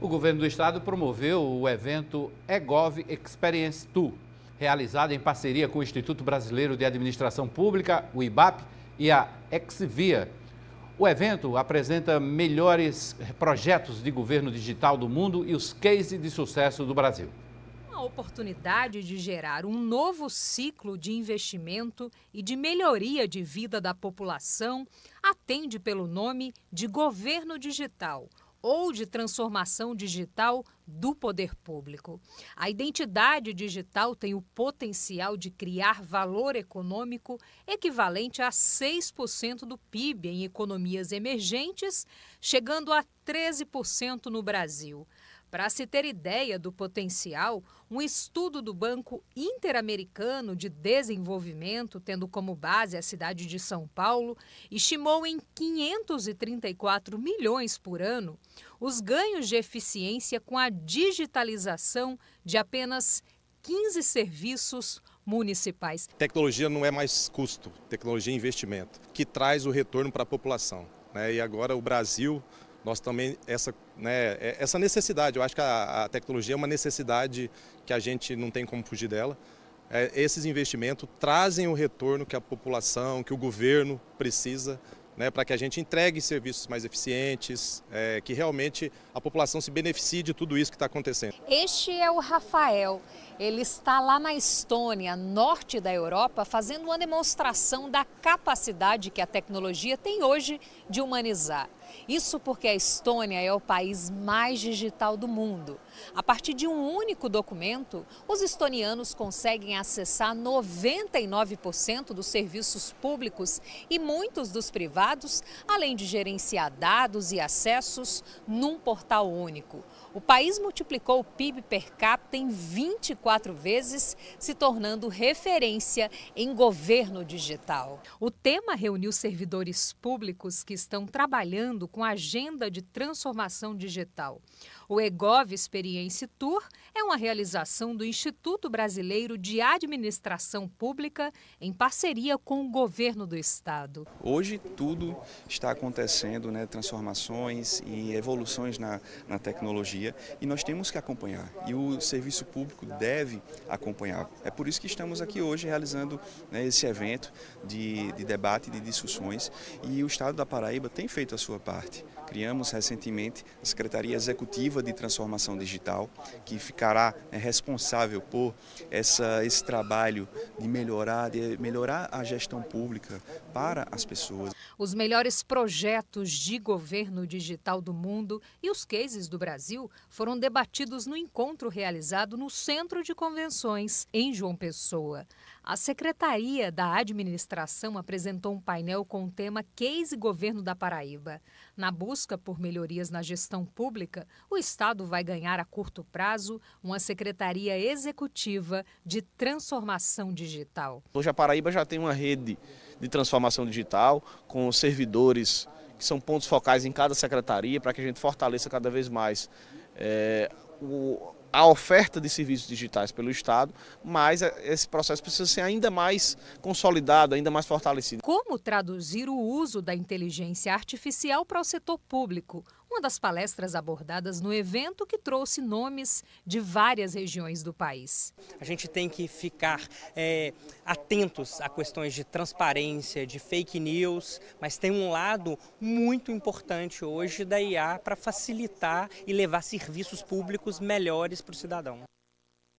O governo do estado promoveu o evento EGOV Experience Tour, realizado em parceria com o Instituto Brasileiro de Administração Pública, o IBAP, e a Exvia. O evento apresenta melhores projetos de governo digital do mundo e os cases de sucesso do Brasil a oportunidade de gerar um novo ciclo de investimento e de melhoria de vida da população atende pelo nome de Governo Digital, ou de transformação digital do poder público. A identidade digital tem o potencial de criar valor econômico equivalente a 6% do PIB em economias emergentes, chegando a 13% no Brasil. Para se ter ideia do potencial, um estudo do Banco Interamericano de Desenvolvimento, tendo como base a cidade de São Paulo, estimou em 534 milhões por ano os ganhos de eficiência com a digitalização de apenas 15 serviços municipais. Tecnologia não é mais custo, tecnologia é investimento, que traz o retorno para a população. Né? E agora o Brasil nós também essa, né, é, essa necessidade, eu acho que a, a, tecnologia é uma necessidade que a gente não tem como fugir dela. É, esses investimentos trazem o retorno que a população, que o governo precisa né, para que a gente entregue serviços mais eficientes, é, que realmente a população se beneficie de tudo isso que está acontecendo. Este é o Rafael. Ele está lá na Estônia, norte da Europa, fazendo uma demonstração da capacidade que a tecnologia tem hoje de humanizar. Isso porque a Estônia é o país mais digital do mundo. A partir de um único documento, os estonianos conseguem acessar 99% dos serviços públicos e muitos dos privados, além de gerenciar dados e acessos num portal único. O país multiplicou o PIB per capita em 24 vezes, se tornando referência em governo digital. O tema reuniu servidores públicos que estão trabalhando mundo com a agenda de transformação digital. O EGOV Experience Tour é uma realização do Instituto Brasileiro de Administração Pública em parceria com o governo do estado. Hoje tudo está acontecendo, né, transformações e evoluções na, na tecnologia e nós temos que acompanhar e o serviço público deve acompanhar. É por isso que estamos aqui hoje realizando né, esse evento de, de debate, de discussões e o estado da Paraíba tem feito a sua parte. Criamos recentemente a Secretaria Executiva Curva de Transformação Digital, que ficará né, responsável por essa, esse trabalho de melhorar, de melhorar a gestão pública, para as pessoas. Os melhores projetos de governo digital do mundo e os cases do Brasil foram debatidos no encontro realizado no Centro de Convenções, em João Pessoa. A Secretaria da Administração apresentou um painel com o tema Case Governo da Paraíba. Na busca por melhorias na gestão pública, o Estado vai ganhar a curto prazo uma Secretaria Executiva de Transformação Digital. Hoje a Paraíba já tem uma rede de transformação digital, com servidores que são pontos focais em cada secretaria, para que a gente fortaleça cada vez mais é, o, a oferta de serviços digitais pelo Estado, mas eh, esse processo precisa ser ainda mais consolidado, ainda mais fortalecido. Como traduzir o uso da inteligência artificial para o setor público? uma das palestras abordadas no evento que trouxe nomes de várias regiões do país. A gente tem que ficar é, atentos a questões de transparência, de fake news, mas tem um lado muito importante hoje da IA para facilitar e levar serviços públicos melhores para o cidadão.